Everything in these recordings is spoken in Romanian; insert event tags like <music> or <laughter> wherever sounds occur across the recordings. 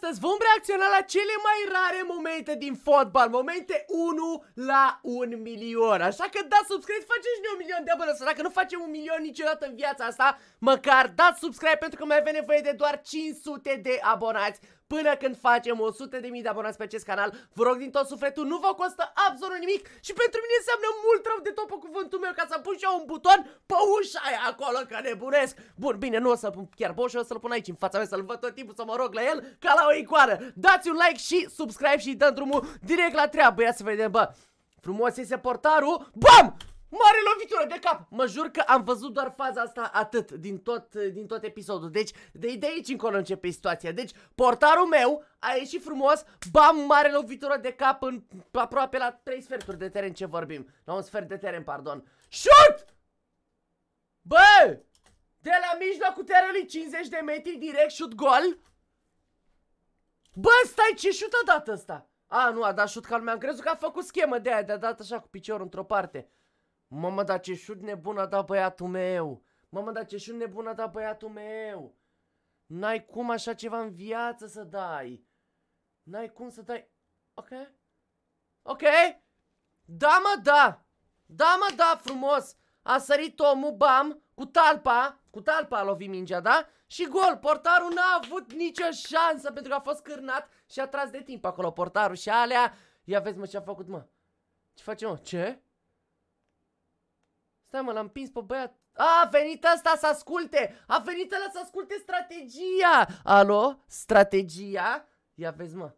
astăzi vom reacționa la cele mai rare momente din fotbal Momente 1 la 1 milion Așa că dați subscribe, faceți și ne un milion de abonați. dacă nu facem un milion niciodată în viața asta Măcar dați subscribe pentru că mai avem nevoie de doar 500 de abonați până când facem 100.000 de abonați pe acest canal. Vă rog din tot sufletul, nu vă costă absolut nimic și pentru mine înseamnă mult rău de tot pe cuvântul meu ca să pun și eu un buton pe ușa aia acolo că nebunesc. Bun, bine, nu o să pun chiar boșul, o să-l pun aici în fața mea să-l văd tot timpul să mă rog la el ca la o icoană. Dați un like și subscribe și dăm drumul direct la treabă. Ia să vedem, bă. Frumos este portarul. Bam! Mare lovitură de cap! Mă jur că am văzut doar faza asta atât din tot, din tot episodul. Deci, de, de aici încolo începe situația. Deci, portarul meu a ieșit frumos, bam, mare lovitură de cap în aproape la 3 sferturi de teren ce vorbim. La un sfert de teren, pardon. Shoot! Bă! De la mijlocul terenului 50 de metri, direct, shoot gol. Bă, stai, ce shoot a dat ăsta? A, nu, a dat shoot, că am crezut că a făcut schemă de aia, de-a dat așa cu piciorul într-o parte. Mamă, dar ce șut nebun a dat băiatul meu! Mamă, dar ce șut nebun a dat băiatul meu! N-ai cum așa ceva în viață să dai! N-ai cum să dai... Ok? Ok? Da, mă, da! Da, mă, da, frumos! A sărit omul, bam, cu talpa, cu talpa a lovit mingea, da? Și gol, portarul n-a avut nicio șansă pentru că a fost cârnat și a tras de timp acolo portarul și alea. Ia vezi mă ce a făcut, mă. Ce face, mă? Ce? Stai mă, l-am pins pe băiat. A, a venit ăsta să asculte! A venit ăla să asculte strategia! Alo? Strategia? Ia vezi mă.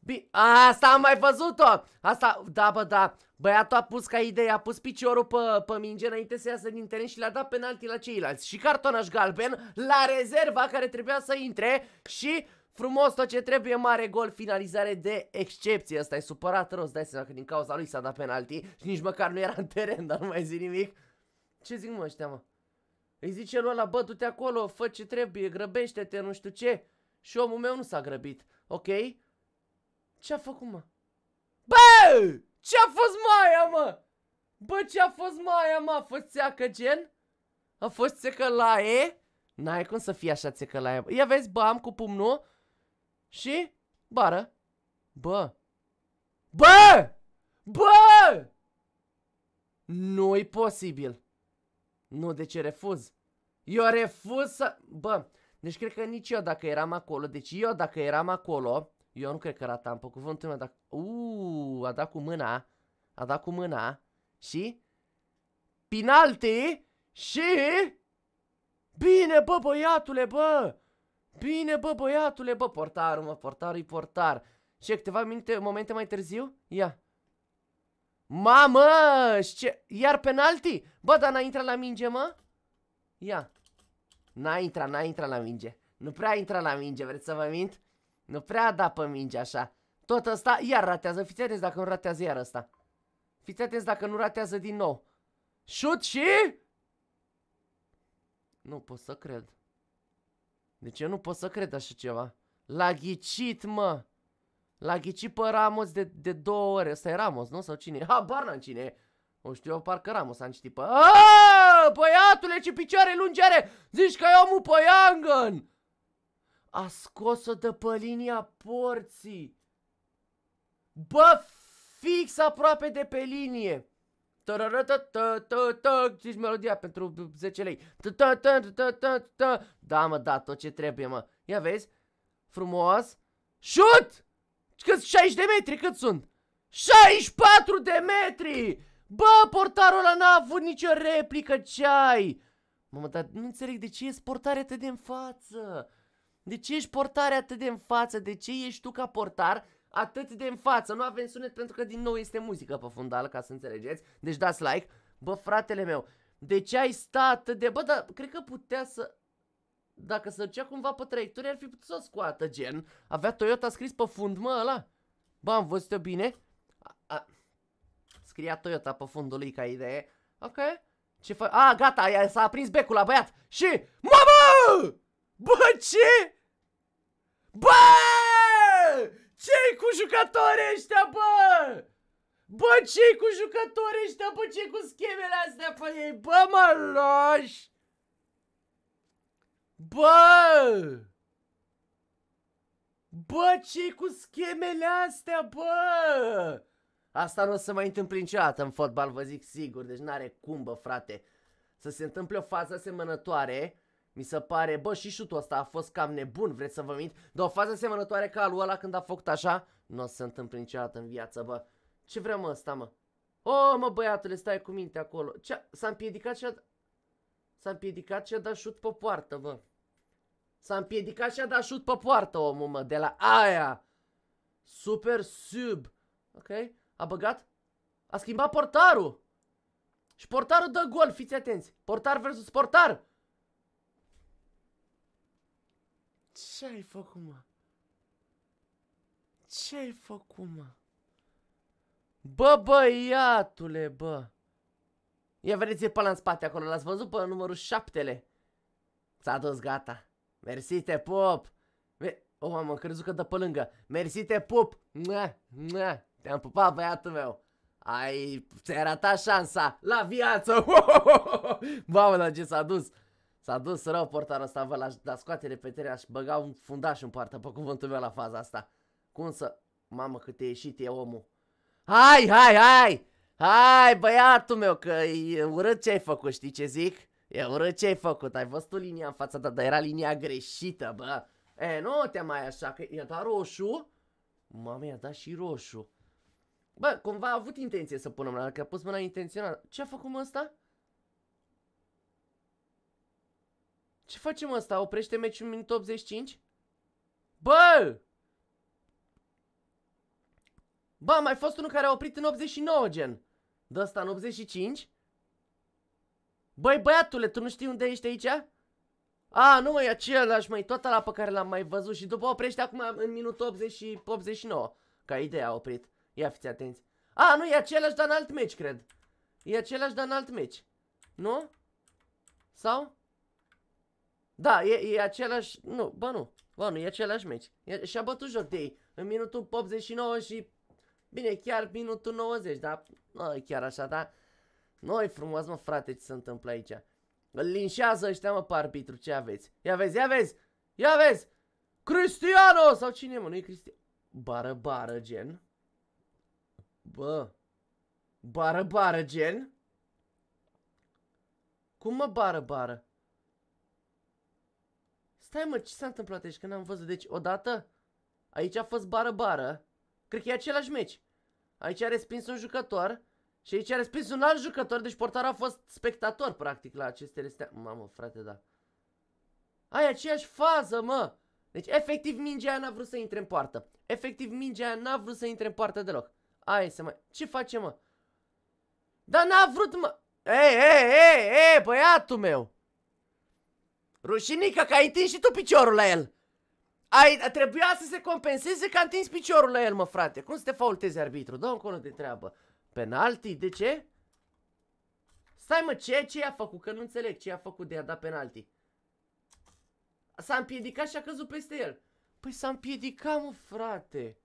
Bi Asta am mai văzut-o! Asta, da bă, da. Băiatul a pus ca idee, a pus piciorul pe, pe minge înainte să iasă din teren și le-a dat penalti la ceilalți. Și cartonaș galben la rezerva care trebuia să intre și Frumos tot ce trebuie, mare gol, finalizare de excepție. Asta e supărat rău, dai seama că din cauza lui s-a dat penalti și nici măcar nu era în teren, dar nu mai zic nimic. Ce zic mă ăștia, mă? Îi zice lui ăla, bă, du-te acolo, fă ce trebuie, grăbește-te, nu știu ce. Și omul meu nu s-a grăbit, ok? Ce-a făcut, mă? Bă! Ce-a fost maia, mă? Bă, ce-a fost maia, mă? A fost țeacă gen? A fost țecălaie? N-ai cum să fie așa țecălaie, bă. Ia vezi, bă, am cu pumnul și? Bară. Bă. Bă! Bă! Nu-i posibil. Nu, deci refuz. Eu refuz să... Bă, deci cred că nici eu dacă eram acolo, deci eu dacă eram acolo, eu nu cred că ratam pe cuvântul meu, dacă... Uuu, a dat cu mâna, a dat cu mâna și... Pinalti și... Bine, bă, băiatule, bă! Bine, bă, băiatule, bă, portarul, mă, portarul e portar. Și câteva minute, momente mai târziu? Ia. Mamă! Și ce? Iar penalti? Bă, dar n-a intrat la minge, mă? Ia. N-a intrat, n-a intrat la minge. Nu prea a intrat la minge, vreți să vă mint? Nu prea da pe minge așa. Tot ăsta iar ratează. Fiți atenți dacă nu ratează iar ăsta. Fiți atenți dacă nu ratează din nou. Șut și... Nu pot să cred. Deci eu nu pot să cred așa ceva. L-a ghicit, mă! L-a ghicit pe Ramos de, de două ore. Ăsta e Ramos, nu? Sau cine e? Habar n-am cine O știu eu, parcă Ramos am citit pe... Aaaa! Băiatule, ce picioare lungi are! Zici că e omul pe Yangan! A scos-o de pe linia porții. Bă, fix aproape de pe linie. Zici melodia pentru 10 lei. Da, mă, da, tot ce trebuie, mă. Ia vezi? Frumos. Shoot! Cât 60 de metri, cât sunt? 64 de metri! Bă, portarul ăla n-a avut nicio replică, ce ai? Mamă, dar nu înțeleg de ce ești portare atât de în față. De ce ești portare atât de în față? De ce ești tu ca portar atât de în față, nu avem sunet pentru că din nou este muzică pe fundal, ca să înțelegeți, deci dați like. Bă, fratele meu, de ce ai stat de... Bă, dar cred că putea să... Dacă se ducea cumva pe traiectorie, ar fi putut să o scoată, gen. Avea Toyota scris pe fund, mă, ăla. Bă, am văzut-o bine. A, a... Scria Toyota pe fundul lui ca idee. Ok. Ce fa, A, gata, s-a aprins becul la băiat. Și... Mamă! Bă, ce? Bă! ce cu jucătorii ăștia, bă? Bă, ce cu jucătorii ăștia, bă, ce cu schemele astea pe ei? Bă, mă lași! Bă! Bă, ce cu schemele astea, bă? Asta nu o să mai întâmple niciodată în fotbal, vă zic sigur, deci n-are cum, bă, frate, să se întâmple o fază asemănătoare mi se pare, bă, și șutul ăsta a fost cam nebun, vreți să vă mint? Dar o fază asemănătoare ca alu ăla când a făcut așa, nu o să se întâmple niciodată în viață, bă. Ce vrea mă ăsta, mă? O, oh, mă, băiatule, stai cu minte acolo. Ce? S-a împiedicat și a... S-a împiedicat și a dat șut pe poartă, bă. S-a împiedicat și a dat șut pe poartă, omul, mă, de la aia. Super sub. Ok? A băgat? A schimbat portarul. Și portarul dă gol, fiți atenți. Portar versus portar. Ce ai făcut, mă? Ce ai făcut, mă? Bă, băiatule, bă! Ia vedeți pe la în spate acolo, l-ați văzut pe numărul șaptele. S-a dus, gata. Mersi, te pup! o, oh, am crezut că dă pe lângă. Mersi, te pup! Te-am pupat, băiatul meu! Ai, ți-ai ratat șansa! La viață! <laughs> Mamă, dar ce s-a dus! S-a dus rău portarul ăsta, vă la, la da, scoate repeterea și băga un fundaș în poartă pe cuvântul meu la faza asta. Cum să... Mamă, cât e ieșit e omul. Hai, hai, hai! Hai, băiatul meu, că e urât ce ai făcut, știi ce zic? E urât ce ai făcut, ai văzut tu linia în fața ta, dar era linia greșită, bă. E, nu te mai așa, că i-a dat roșu. Mamă, i-a dat și roșu. Bă, cumva a avut intenție să pună la că a pus mâna intenționat. Ce a făcut mă ăsta? Ce facem asta? Oprește meciul în minut 85? Bă! Ba, mai fost unul care a oprit în 89, gen. Dă asta în 85? Băi, băiatule, tu nu știi unde ești aici? A, nu mai același, mai toată la pe care l-am mai văzut și după oprește acum în minut 80 și 89. Ca ideea a oprit. Ia fiți atenți. A, nu, e același, dar în alt meci, cred. E același, dar în alt meci. Nu? Sau? Da, e, e același... Nu, bă nu. Bă nu, e același meci. Și-a bătut joc de ei în minutul 89 și... Bine, chiar minutul 90, dar... Nu e chiar așa, dar... Nu e frumos, mă, frate, ce se întâmplă aici. Îl linșează ăștia, mă, pe arbitru, ce aveți? Ia vezi, ia vezi! Ia vezi! Cristiano! Sau cine, mă, nu e Cristiano? Bară, bară, gen. Bă. Bară, bară, gen. Cum mă bară, bară? Stai mă, ce s-a întâmplat aici? Că n-am văzut. Deci, odată, aici a fost bară-bară. Cred că e același meci. Aici a respins un jucător și aici a respins un alt jucător. Deci portarul a fost spectator, practic, la aceste restea. Mamă, frate, da. Ai aceeași fază, mă! Deci, efectiv, mingea aia n-a vrut să intre în poartă. Efectiv, mingea aia n-a vrut să intre în poartă deloc. Ai, să mai... Ce face, mă? Dar n-a vrut, mă... Ei, ei, ei, ei, băiatul meu! Rușinică că ai întins și tu piciorul la el. Ai, trebuia să se compenseze că a întins piciorul la el, mă frate. Cum să te faultezi arbitru? Dă-mi colo de treabă. Penalti? De ce? Stai mă, ce, ce i-a făcut? Că nu înțeleg ce i-a făcut de a da penalti. S-a împiedicat și a căzut peste el. Păi s-a împiedicat, mă, frate.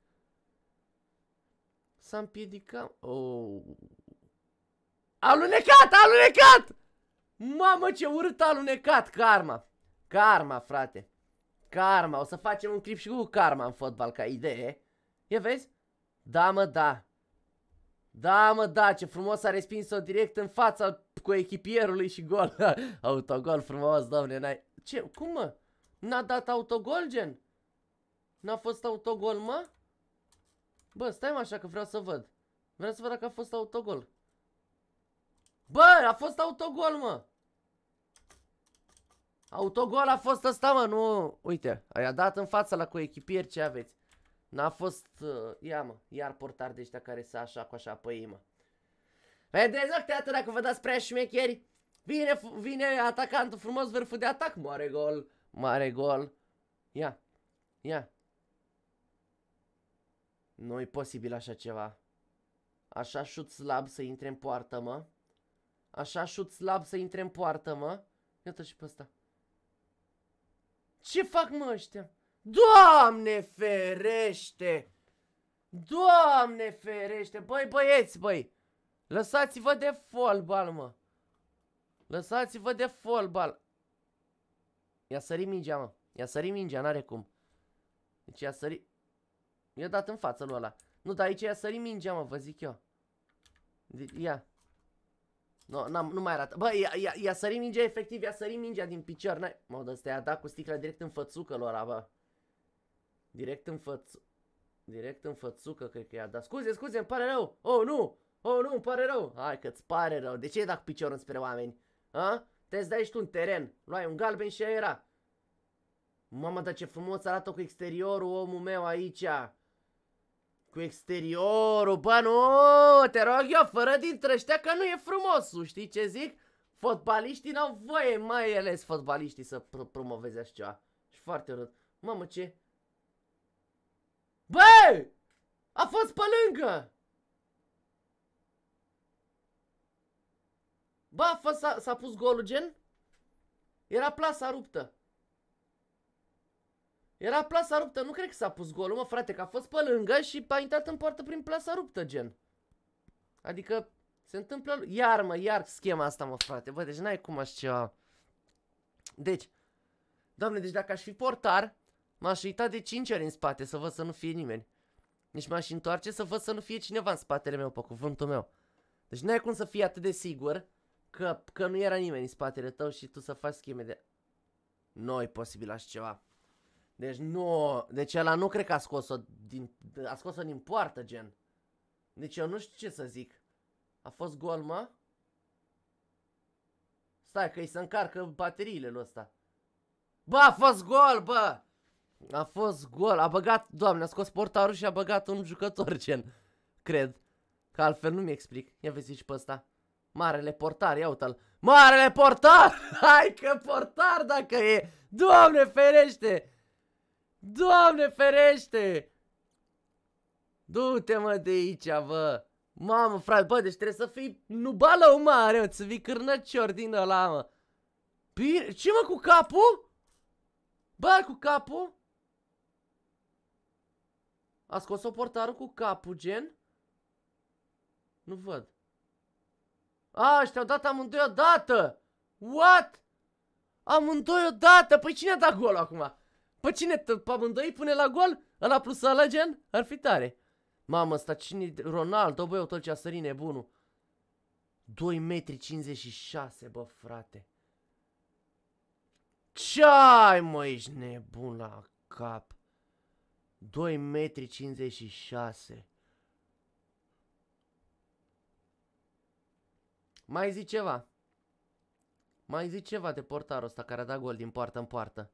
S-a împiedicat. Oh. Alunecat, alunecat! Mamă, ce urât alunecat, karma! Karma, frate. Karma. O să facem un clip și cu karma în fotbal ca idee. E, vezi? Da, mă, da. Da, mă, da, ce frumos a respins-o direct în fața cu echipierului și gol. <laughs> autogol frumos, domne, n-ai... Ce? Cum, mă? N-a dat autogol, gen? N-a fost autogol, mă? Bă, stai mă așa că vreau să văd. Vreau să văd dacă a fost autogol. Bă, a fost autogol, mă! Autogol a fost ăsta, mă, nu... Uite, ai a dat în fața la coechipieri ce aveți. N-a fost... Uh, ia, mă, iar portar de ăștia care să așa cu așa pe ei, mă. Vedeți, octeatul, dacă vă dați prea șmecheri, vine, vine atacantul frumos, vârful de atac, mare gol, mare gol. Ia, ia. Nu e posibil așa ceva. Așa șut slab să intre în poartă, mă. Așa șut slab să intre în poartă, mă. Iată și pe ăsta. Ce fac mă ăștia? Doamne ferește! Doamne ferește! Băi băieți, băi! Lăsați-vă de fotbal, mă! Lăsați-vă de fotbal! Ia a sărit mingea, mă! Ia a sărit mingea, n-are cum. Deci i-a sărit... I-a dat în față lui ăla. Nu, dar aici i-a sărit mingea, mă, vă zic eu. Ia. No, n-am, nu mai arată. Bă, ia, ia ia sări mingea efectiv, ia sări mingea din picior. N-ai... Mă, dă, te dat cu sticla direct în fățucă lor, bă. Direct în făț... Direct în fățucă, cred că i-a dat. Scuze, scuze, îmi pare rău. Oh, nu! Oh, nu, îmi pare rău. Hai că-ți pare rău. De ce e dat piciorul spre oameni? A? Te-ți dai și tu un teren. Luai un galben și era. Mama, dar ce frumos arată cu exteriorul omul meu aici. Cu exteriorul, bă, nu, te rog eu, fără dintre ăștia că nu e frumos, știi ce zic? Fotbaliștii n-au voie, mai ales fotbaliștii să pr promoveze așa ceva. Și foarte urât. Mamă, ce? Bă! A fost pe lângă! Bă, s-a pus golul gen? Era plasa ruptă. Era plasa ruptă, nu cred că s-a pus golul, mă, frate, că a fost pe lângă și a intrat în poartă prin plasa ruptă, gen. Adică, se întâmplă... Iar, mă, iar schema asta, mă, frate, bă, deci n-ai cum așa ceva. Deci, doamne, deci dacă aș fi portar, m-aș uita de 5 ori în spate să văd să nu fie nimeni. nici deci m-aș întoarce să văd să nu fie cineva în spatele meu, pe cuvântul meu. Deci n-ai cum să fii atât de sigur că, că nu era nimeni în spatele tău și tu să faci scheme de... Noi posibil așa ceva. Deci nu, deci ăla nu cred că a scos-o din, a scos-o din poartă, gen. Deci eu nu știu ce să zic. A fost gol, mă? Stai că îi se încarcă bateriile lui ăsta. Bă, a fost gol, bă! A fost gol, a băgat, doamne, a scos portarul și a băgat un jucător, gen. Cred. Că altfel nu-mi explic. Ia vezi și pe ăsta. Marele portar, ia uite-l. Marele portar! <laughs> Hai că portar dacă e! Doamne ferește! Doamne ferește! Du-te mă de aici, bă! Mamă, frate, bă, deci trebuie să fii nubală mare, mă, să fii cârnăcior din ăla, mă. Bine, ce mă, cu capul? Bă, cu capul? A scos-o portarul cu capul, gen? Nu văd. A, ăștia au dat amândoi odată! What? Amândoi odată! Păi cine a dat gol acum? Pe cine pe amândoi pune la gol? Ăla plus ăla gen? Ar fi tare. Mamă, ăsta cine Ronaldo, băi, o tot ce a sărit nebunul. 2 metri 56, bă, frate. Ce-ai, mă, ești nebun la cap. 2 metri 56. Mai zi ceva. Mai zi ceva de portarul ăsta care a dat gol din poartă în poartă.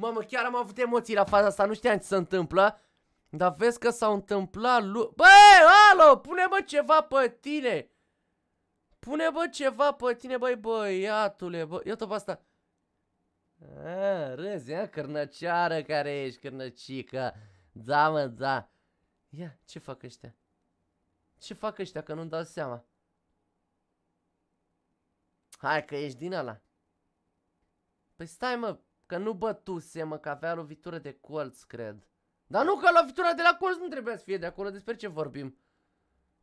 Mamă, chiar am avut emoții la faza asta, nu știam ce se întâmplă. Dar vezi că s-au întâmplat lu... Bă, alo, pune bă ceva pe tine! Pune bă ceva pe tine, băi băiatule, bă, ia-te pe asta. A, râzi, ia, cărnăceară care ești, cărnăcică Da, mă, da. Ia, ce fac ăștia? Ce fac ăștia, că nu-mi dau seama? Hai că ești din ăla Păi stai, mă, Că nu bătuse, mă, că avea lovitură de colț, cred. Dar nu, că lovitura de la colț nu trebuia să fie de acolo, despre ce vorbim?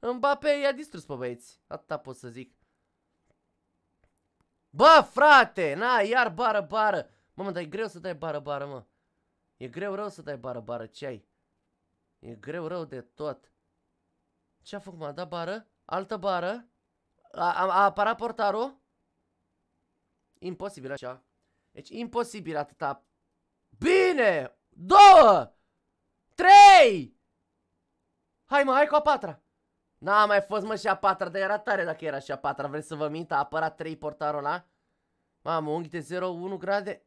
Mbappé i-a distrus pe băieți, atâta pot să zic. Bă, frate, na, iar bară, bară. mă, dar e greu să dai bară, bară, mă. E greu rău să dai bară, bară, ce ai? E greu rău de tot. Ce a făcut, m-a dat bară? Altă bară? A, a, a aparat portarul? Imposibil așa. Deci imposibil atâta. Bine! Două! Trei! Hai mă, hai cu a patra! N-a mai fost mă și a patra, dar era tare dacă era și a patra. Vreți să vă mint? A apărat trei portarul ăla. Mamă, unghi de 0-1 grade.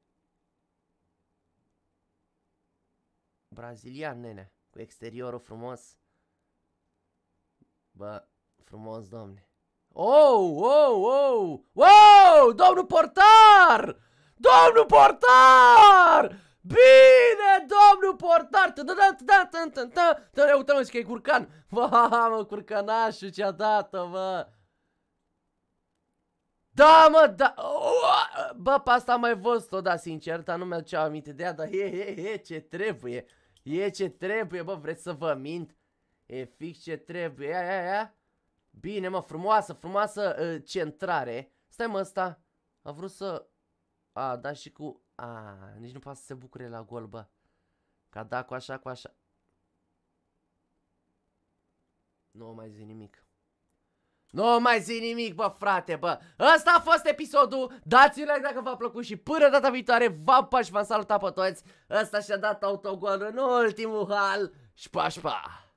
Brazilian, nene. Cu exteriorul frumos. Bă, frumos, domne. Oh, oh, oh! Wow! Domnul portar! Domnul portar! Bine, domnul portar! Tă-tă-tă-tă-tă-tă! te mă, și că e curcan! Mamă, curcanașul ce-a dat-o, mă! Da, mă, da! Bă, pe asta am mai văzut-o, da, sincer, dar nu mi ce aminte de ea, dar e, e, e, ce trebuie! E ce trebuie, bă, vreți să vă mint? E fix ce trebuie, ia, ia, ia! Bine, mă, frumoasă, frumoasă uh, centrare! Stai, mă, ăsta a vrut să a, da și cu... A, nici nu poate să se bucure la gol, bă. Ca da cu așa, cu așa. Nu mai zi nimic. Nu mai zi nimic, bă, frate, bă. Ăsta a fost episodul. Dați-mi like dacă v-a plăcut și până data viitoare Vă am pa și v-am salutat pe toți. Ăsta și-a dat autogol în ultimul hal. Și pa, și pa.